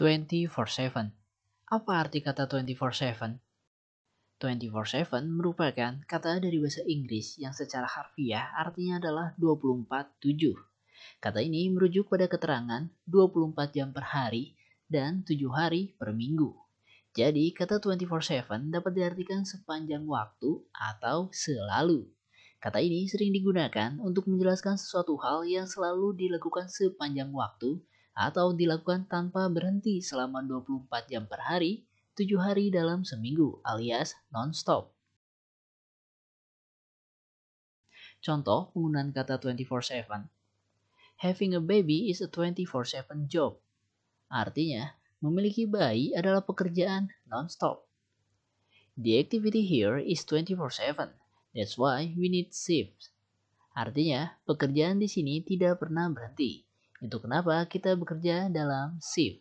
24/7. Apa arti kata 24/7? 24/7 merupakan kata dari bahasa Inggris yang secara harfiah artinya adalah 24/7. Kata ini merujuk pada keterangan 24 jam per hari dan 7 hari per minggu. Jadi, kata 24/7 dapat diartikan sepanjang waktu atau selalu. Kata ini sering digunakan untuk menjelaskan sesuatu hal yang selalu dilakukan sepanjang waktu atau dilakukan tanpa berhenti selama 24 jam per hari, 7 hari dalam seminggu alias non-stop. Contoh penggunaan kata 24/7. Having a baby is a 24/7 job. Artinya, memiliki bayi adalah pekerjaan non-stop. The activity here is 24/7. That's why we need shifts. Artinya, pekerjaan di sini tidak pernah berhenti. Itu kenapa kita bekerja dalam shift.